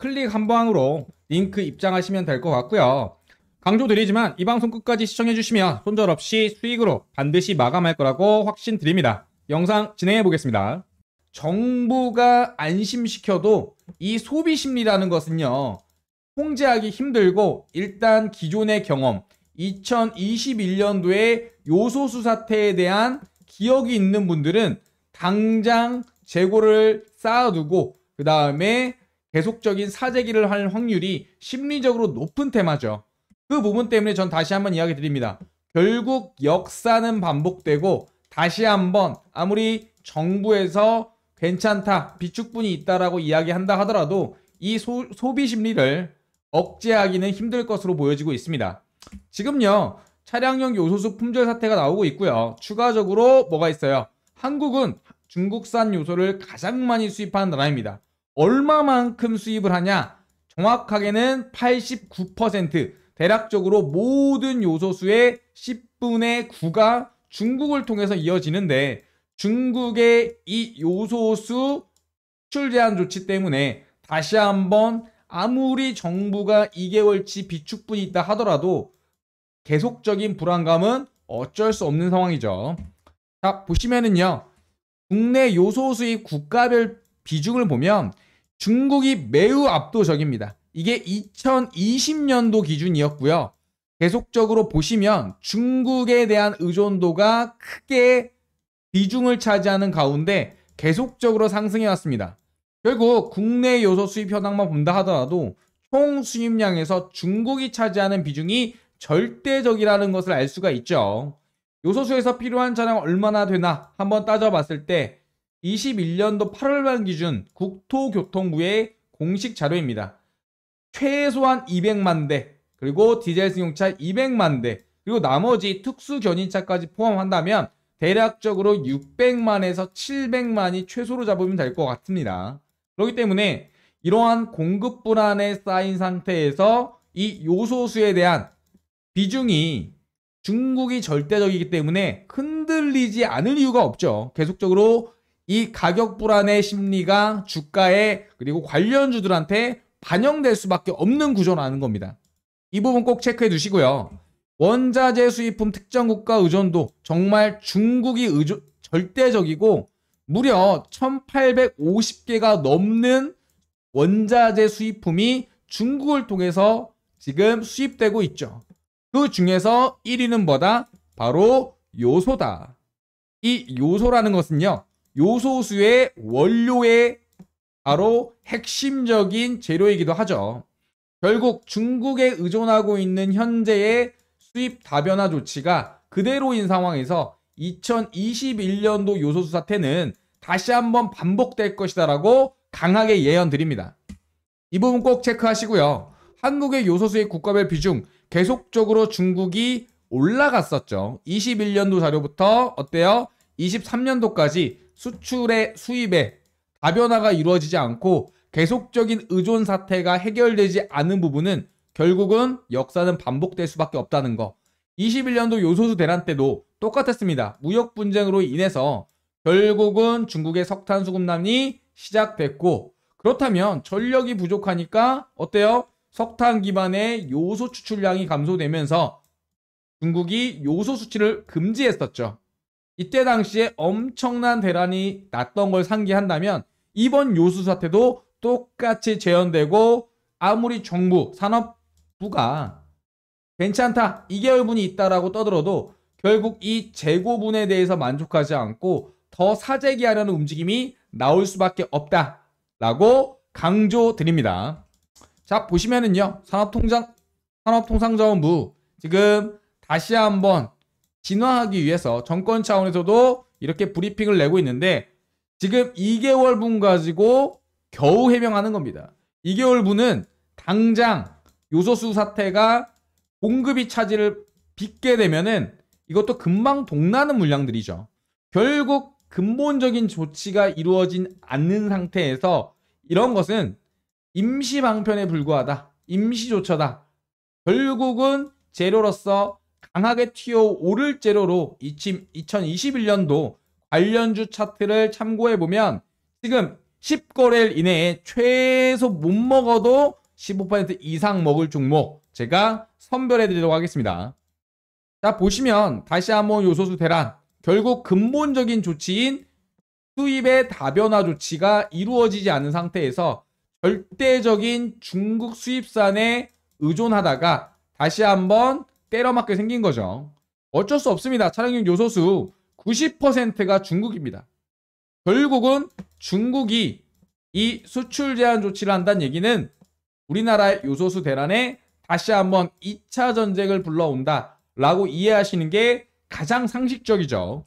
클릭 한 방으로 링크 입장하시면 될 것 같고요. 강조드리지만 이 방송 끝까지 시청해주시면 손절 없이 수익으로 반드시 마감할 거라고 확신드립니다. 영상 진행해 보겠습니다. 정부가 안심시켜도 이 소비 심리라는 것은요. 통제하기 힘들고 일단 기존의 경험 2021년도에 요소수 사태에 대한 기억이 있는 분들은 당장 재고를 쌓아두고 그 다음에 계속적인 사재기를 할 확률이 심리적으로 높은 테마죠. 그 부분 때문에 전 다시 한번 이야기 드립니다. 결국 역사는 반복되고 다시 한번 아무리 정부에서 괜찮다, 비축분이 있다라고 이야기한다 하더라도 이 소, 소비 심리를 억제하기는 힘들 것으로 보여지고 있습니다. 지금요, 차량용 요소수 품절 사태가 나오고 있고요. 추가적으로 뭐가 있어요? 한국은 중국산 요소를 가장 많이 수입하는 나라입니다. 얼마만큼 수입을 하냐? 정확하게는 89% 대략적으로 모든 요소수의 10분의 9가 중국을 통해서 이어지는데 중국의 이 요소수 수출 제한 조치 때문에 다시 한번 아무리 정부가 2개월치 비축분이 있다 하더라도 계속적인 불안감은 어쩔 수 없는 상황이죠. 자, 보시면은요. 국내 요소수입 국가별 비중을 보면 중국이 매우 압도적입니다. 이게 2020년도 기준이었고요. 계속적으로 보시면 중국에 대한 의존도가 크게 비중을 차지하는 가운데 계속적으로 상승해 왔습니다. 결국 국내 요소 수입 현황만 본다 하더라도 총 수입량에서 중국이 차지하는 비중이 절대적이라는 것을 알 수가 있죠. 요소수에서 필요한 차량 얼마나 되나 한번 따져봤을 때 21년도 8월말 기준 국토교통부의 공식 자료입니다. 최소한 200만 대, 그리고 디젤 승용차 200만 대, 그리고 나머지 특수 견인차까지 포함한다면 대략적으로 600만에서 700만이 최소로 잡으면 될 것 같습니다. 그렇기 때문에 이러한 공급 불안에 쌓인 상태에서 이 요소수에 대한 비중이 중국이 절대적이기 때문에 흔들리지 않을 이유가 없죠. 계속적으로 이 가격 불안의 심리가 주가에 그리고 관련주들한테 반영될 수밖에 없는 구조라는 겁니다. 이 부분 꼭 체크해 두시고요. 원자재 수입품 특정 국가 의존도 정말 중국이 의존, 절대적이고 무려 1850개가 넘는 원자재 수입품이 중국을 통해서 지금 수입되고 있죠. 그 중에서 1위는 뭐다? 바로 요소다. 이 요소라는 것은요. 요소수의 원료의 바로 핵심적인 재료이기도 하죠. 결국 중국에 의존하고 있는 현재의 수입 다변화 조치가 그대로인 상황에서 2021년도 요소수 사태는 다시 한번 반복될 것이다라고 강하게 예언드립니다. 이 부분 꼭 체크하시고요. 한국의 요소수의 국가별 비중 계속적으로 중국이 올라갔었죠. 21년도 자료부터 어때요? 23년도까지 수출의 수입에 다변화가 이루어지지 않고 계속적인 의존 사태가 해결되지 않은 부분은 결국은 역사는 반복될 수밖에 없다는 거. 21년도 요소수 대란 때도 똑같았습니다. 무역 분쟁으로 인해서 결국은 중국의 석탄 수급난이 시작됐고 그렇다면 전력이 부족하니까 어때요? 석탄 기반의 요소 추출량이 감소되면서 중국이 요소 수출을 금지했었죠. 이때 당시에 엄청난 대란이 났던 걸 상기한다면 이번 요수 사태도 똑같이 재현되고 아무리 정부, 산업부가 괜찮다, 2개월분이 있다라고 떠들어도 결국 이 재고분에 대해서 만족하지 않고 더 사재기 하려는 움직임이 나올 수밖에 없다라고 강조드립니다. 자, 보시면은요. 산업통장, 산업통상자원부 지금 다시 한번 진화하기 위해서 정권 차원에서도 이렇게 브리핑을 내고 있는데 지금 2개월분 가지고 겨우 해명하는 겁니다. 2개월분은 당장 요소수 사태가 공급이 차질을 빚게 되면은 이것도 금방 동나는 물량들이죠. 결국 근본적인 조치가 이루어진 않는 상태에서 이런 것은 임시 방편에 불과하다. 임시조처다. 결국은 재료로서 강하게 튀어오를 재료로 2021년도 관련주 차트를 참고해보면 지금 10거래일 이내에 최소 못 먹어도 15% 이상 먹을 종목 제가 선별해드리도록 하겠습니다. 자 보시면 다시 한번 요소수 대란 결국 근본적인 조치인 수입의 다변화 조치가 이루어지지 않은 상태에서 절대적인 중국 수입산에 의존하다가 다시 한번 때려 맞게 생긴 거죠. 어쩔 수 없습니다. 차량용 요소수 90%가 중국입니다. 결국은 중국이 이 수출 제한 조치를 한다는 얘기는 우리나라의 요소수 대란에 다시 한번 2차 전쟁을 불러온다 라고 이해하시는 게 가장 상식적이죠.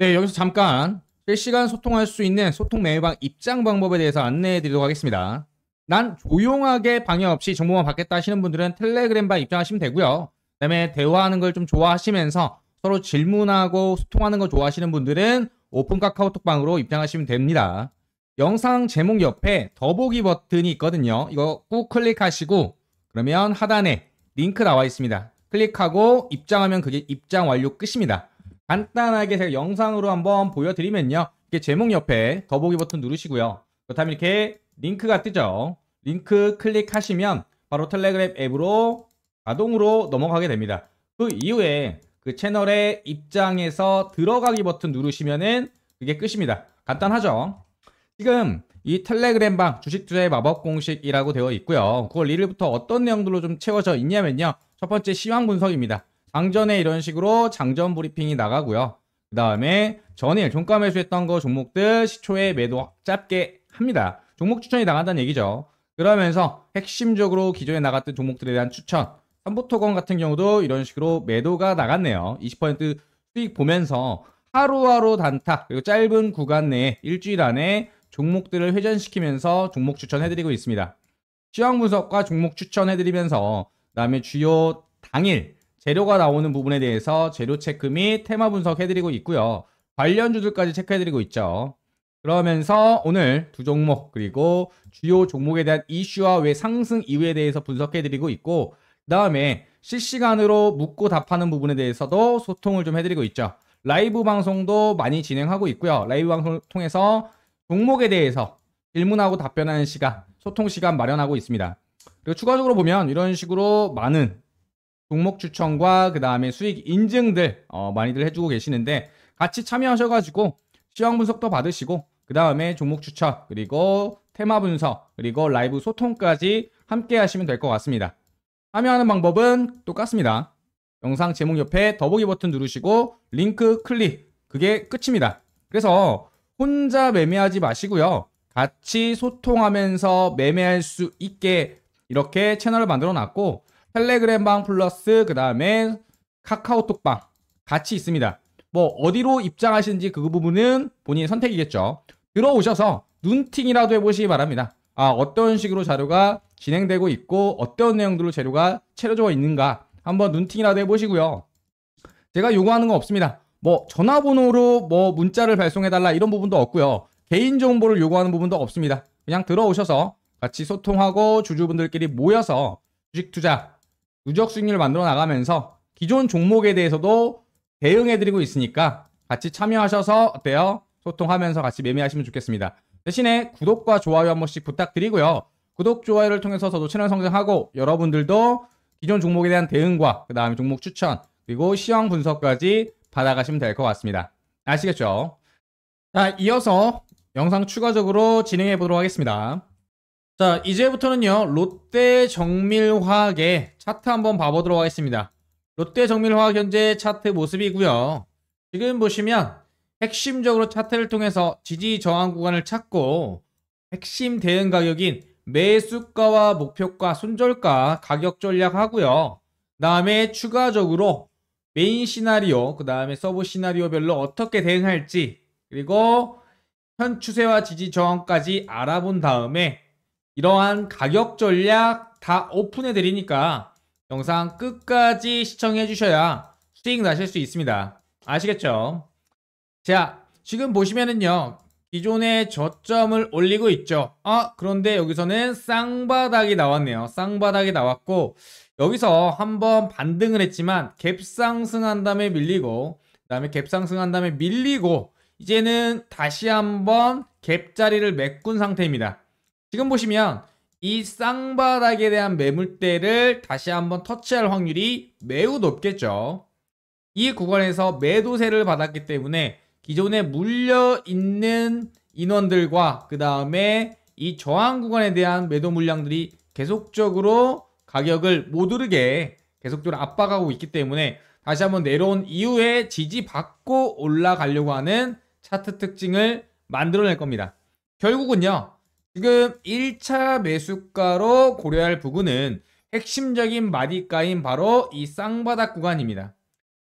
네, 여기서 잠깐 실시간 소통할 수 있는 소통 메일방 입장 방법에 대해서 안내해 드리도록 하겠습니다. 난 조용하게 방해 없이 정보만 받겠다 하시는 분들은 텔레그램 바 입장하시면 되고요. 그다음에 대화하는 걸 좀 좋아하시면서 서로 질문하고 소통하는 거 좋아하시는 분들은 오픈 카카오톡방으로 입장하시면 됩니다. 영상 제목 옆에 더보기 버튼이 있거든요. 이거 꾹 클릭하시고 그러면 하단에 링크 나와 있습니다. 클릭하고 입장하면 그게 입장 완료 끝입니다. 간단하게 제가 영상으로 한번 보여드리면요. 이게 제목 옆에 더보기 버튼 누르시고요. 그렇다면 이렇게 링크가 뜨죠. 링크 클릭하시면 바로 텔레그램 앱으로 자동으로 넘어가게 됩니다. 그 이후에 그채널의입장에서 들어가기 버튼 누르시면은 그게 끝입니다. 간단하죠? 지금 이 텔레그램 방 주식투자의 마법 공식이라고 되어 있고요. 그걸 1일부터 어떤 내용들로 좀 채워져 있냐면요. 첫 번째 시황 분석입니다. 장전에 이런 식으로 장전 브리핑이 나가고요. 그 다음에 전일 종가 매수했던 거 종목들 시초에 매도 짧게 합니다. 종목 추천이 나간다는 얘기죠. 그러면서 핵심적으로 기존에 나갔던 종목들에 대한 추천 삼보토건 같은 경우도 이런 식으로 매도가 나갔네요. 20% 수익 보면서 하루하루 단타 그리고 짧은 구간 내에 일주일 안에 종목들을 회전시키면서 종목 추천해드리고 있습니다. 시황 분석과 종목 추천해드리면서 그다음에 주요 당일 재료가 나오는 부분에 대해서 재료 체크 및 테마 분석해드리고 있고요. 관련주들까지 체크해드리고 있죠. 그러면서 오늘 두 종목 그리고 주요 종목에 대한 이슈와 왜 상승 이유에 대해서 분석해드리고 있고 그 다음에 실시간으로 묻고 답하는 부분에 대해서도 소통을 좀 해드리고 있죠. 라이브 방송도 많이 진행하고 있고요. 라이브 방송을 통해서 종목에 대해서 질문하고 답변하는 시간, 소통 시간 마련하고 있습니다. 그리고 추가적으로 보면 이런 식으로 많은 종목 추천과 그 다음에 수익 인증들 어, 많이들 해주고 계시는데 같이 참여하셔가지고 시황 분석도 받으시고 그 다음에 종목 추천, 그리고 테마 분석, 그리고 라이브 소통까지 함께 하시면 될 것 같습니다. 참여하는 방법은 똑같습니다. 영상 제목 옆에 더보기 버튼 누르시고 링크 클릭, 그게 끝입니다. 그래서 혼자 매매하지 마시고요. 같이 소통하면서 매매할 수 있게 이렇게 채널을 만들어 놨고 텔레그램방 플러스 그 다음에 카카오톡방 같이 있습니다. 뭐 어디로 입장하시는지 그 부분은 본인 의 선택이겠죠. 들어오셔서 눈팅이라도 해보시기 바랍니다. 아, 어떤 식으로 자료가 진행되고 있고 어떤 내용들로 재료가 채려져 있는가 한번 눈팅이라도 해보시고요. 제가 요구하는 건 없습니다. 뭐 전화번호로 뭐 문자를 발송해달라 이런 부분도 없고요. 개인정보를 요구하는 부분도 없습니다. 그냥 들어오셔서 같이 소통하고 주주분들끼리 모여서 주식 투자, 누적 수익률 만들어 나가면서 기존 종목에 대해서도 대응해드리고 있으니까 같이 참여하셔서 어때요? 소통하면서 같이 매매하시면 좋겠습니다. 대신에 구독과 좋아요 한 번씩 부탁드리고요. 구독, 좋아요를 통해서 저도 채널 성장하고 여러분들도 기존 종목에 대한 대응과 그 다음에 종목 추천 그리고 시황 분석까지 받아가시면 될 것 같습니다. 아시겠죠? 자, 이어서 영상 추가적으로 진행해 보도록 하겠습니다. 자, 이제부터는요. 롯데 정밀화학의 차트 한번 봐보도록 하겠습니다. 롯데 정밀화학 현재 차트 모습이고요. 지금 보시면 핵심적으로 차트를 통해서 지지 저항 구간을 찾고 핵심 대응 가격인 매수가와 목표가, 손절가 가격 전략하고요. 다음에 추가적으로 메인 시나리오, 그 다음에 서브 시나리오별로 어떻게 대응할지 그리고 현 추세와 지지 저항까지 알아본 다음에 이러한 가격 전략 다 오픈해 드리니까 영상 끝까지 시청해 주셔야 수익 나실 수 있습니다. 아시겠죠? 자, 지금 보시면은요. 기존의 저점을 올리고 있죠. 아, 그런데 여기서는 쌍바닥이 나왔네요. 쌍바닥이 나왔고 여기서 한번 반등을 했지만 갭상승한 다음에 밀리고 그다음에 갭상승한 다음에 밀리고 이제는 다시 한번 갭자리를 메꾼 상태입니다. 지금 보시면 이 쌍바닥에 대한 매물대를 다시 한번 터치할 확률이 매우 높겠죠. 이 구간에서 매도세를 받았기 때문에 기존에 물려 있는 인원들과 그 다음에 이 저항 구간에 대한 매도 물량들이 계속적으로 가격을 못 오르게 계속적으로 압박하고 있기 때문에 다시 한번 내려온 이후에 지지받고 올라가려고 하는 차트 특징을 만들어낼 겁니다. 결국은요. 지금 1차 매수가로 고려할 부분은 핵심적인 마디가인 바로 이 쌍바닥 구간입니다.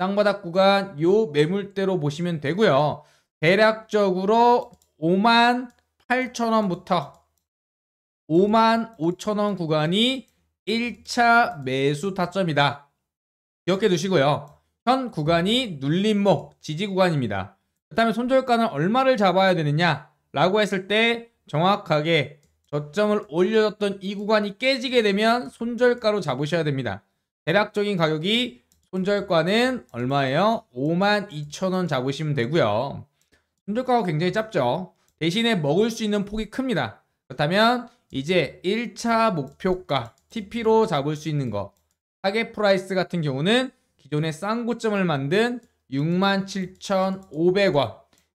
땅바닥 구간 요 매물대로 보시면 되고요. 대략적으로 5만 8천원부터 5만 5천원 구간이 1차 매수 타점이다. 기억해 두시고요. 현 구간이 눌림목 지지 구간입니다. 그다음에 손절가는 얼마를 잡아야 되느냐 라고 했을 때 정확하게 저점을 올려줬던 이 구간이 깨지게 되면 손절가로 잡으셔야 됩니다. 대략적인 가격이 손절가는 얼마예요? 52,000원 잡으시면 되고요. 손절가가 굉장히 짧죠. 대신에 먹을 수 있는 폭이 큽니다. 그렇다면 이제 1차 목표가 TP로 잡을 수 있는 거 타겟 프라이스 같은 경우는 기존의 싼 고점을 만든 67,500원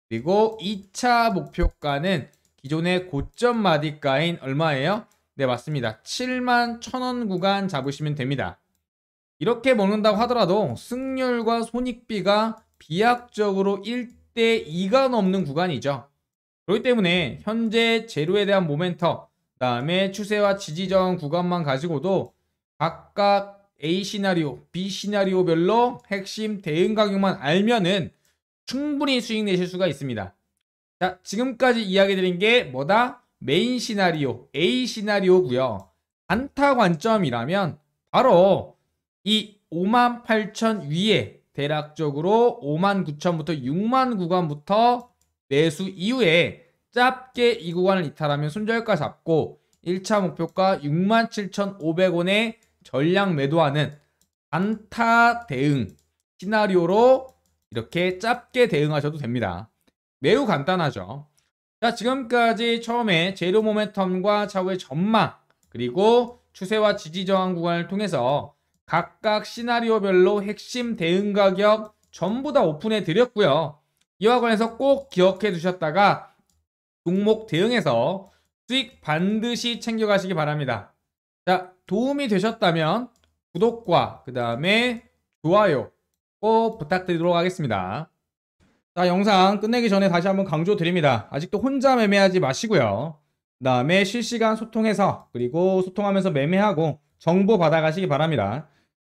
그리고 2차 목표가는 기존의 고점 마디가인 얼마예요? 네 맞습니다. 7 1 0 0 0원 구간 잡으시면 됩니다. 이렇게 먹는다고 하더라도 승률과 손익비가 비약적으로 1대 2가 넘는 구간이죠. 그렇기 때문에 현재 재료에 대한 모멘터 그다음에 추세와 지지전 구간만 가지고도 각각 A 시나리오, B 시나리오별로 핵심 대응 가격만 알면은 충분히 수익 내실 수가 있습니다. 자, 지금까지 이야기 드린 게 뭐다? 메인 시나리오, A 시나리오고요. 단타 관점이라면 바로 이5 8 0 0 0 위에 대략적으로 5 9 0 0 0부터 6만 구간부터 매수 이후에 짧게 이 구간을 이탈하면 손절가 잡고 1차 목표가 6 7,500원에 전량 매도하는 안타 대응 시나리오로 이렇게 짧게 대응하셔도 됩니다. 매우 간단하죠. 자 지금까지 처음에 재료 모멘텀과 차후의 전망 그리고 추세와 지지 저항 구간을 통해서 각각 시나리오별로 핵심 대응 가격 전부 다 오픈해 드렸고요. 이와 관해서 꼭 기억해 두셨다가 종목 대응해서 수익 반드시 챙겨가시기 바랍니다. 자, 도움이 되셨다면 구독과 그 다음에 좋아요 꼭 부탁드리도록 하겠습니다. 자, 영상 끝내기 전에 다시 한번 강조드립니다. 아직도 혼자 매매하지 마시고요. 그 다음에 실시간 소통해서 그리고 소통하면서 매매하고 정보 받아가시기 바랍니다.